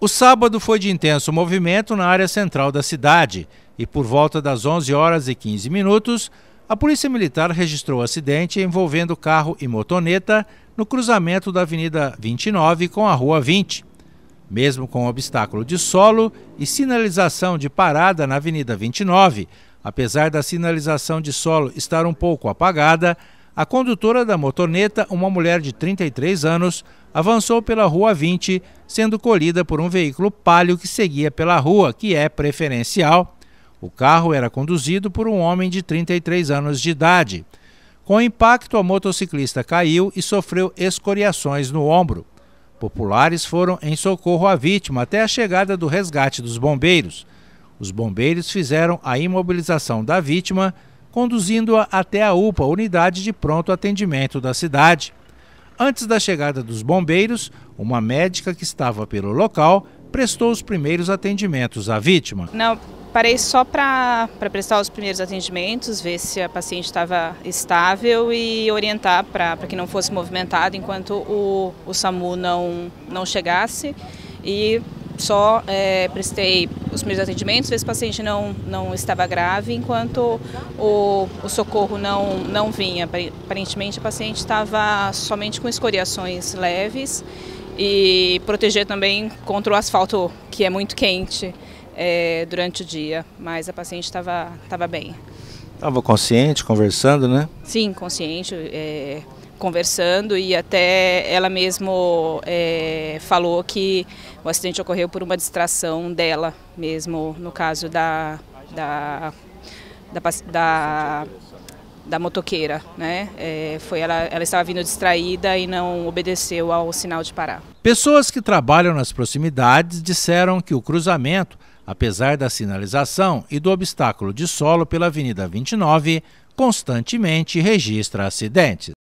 O sábado foi de intenso movimento na área central da cidade e por volta das 11 horas e 15 minutos, a Polícia Militar registrou acidente envolvendo carro e motoneta no cruzamento da Avenida 29 com a Rua 20. Mesmo com obstáculo de solo e sinalização de parada na Avenida 29, apesar da sinalização de solo estar um pouco apagada, a condutora da motoneta, uma mulher de 33 anos, avançou pela Rua 20, sendo colhida por um veículo palio que seguia pela rua, que é preferencial. O carro era conduzido por um homem de 33 anos de idade. Com o impacto, a motociclista caiu e sofreu escoriações no ombro. Populares foram em socorro à vítima até a chegada do resgate dos bombeiros. Os bombeiros fizeram a imobilização da vítima conduzindo-a até a UPA, unidade de pronto atendimento da cidade. Antes da chegada dos bombeiros, uma médica que estava pelo local prestou os primeiros atendimentos à vítima. Não, parei só para prestar os primeiros atendimentos, ver se a paciente estava estável e orientar para que não fosse movimentada enquanto o, o SAMU não, não chegasse. E só é, prestei os meus atendimentos, ver se o paciente não, não estava grave, enquanto o, o socorro não, não vinha. Aparentemente, o paciente estava somente com escoriações leves e proteger também contra o asfalto, que é muito quente é, durante o dia, mas a paciente estava bem. Estava consciente, conversando, né? Sim, consciente, é, conversando e até ela mesmo é, falou que o acidente ocorreu por uma distração dela mesmo, no caso da, da, da, da da motoqueira, né? É, foi ela, ela estava vindo distraída e não obedeceu ao sinal de parar. Pessoas que trabalham nas proximidades disseram que o cruzamento, apesar da sinalização e do obstáculo de solo pela Avenida 29, constantemente registra acidentes.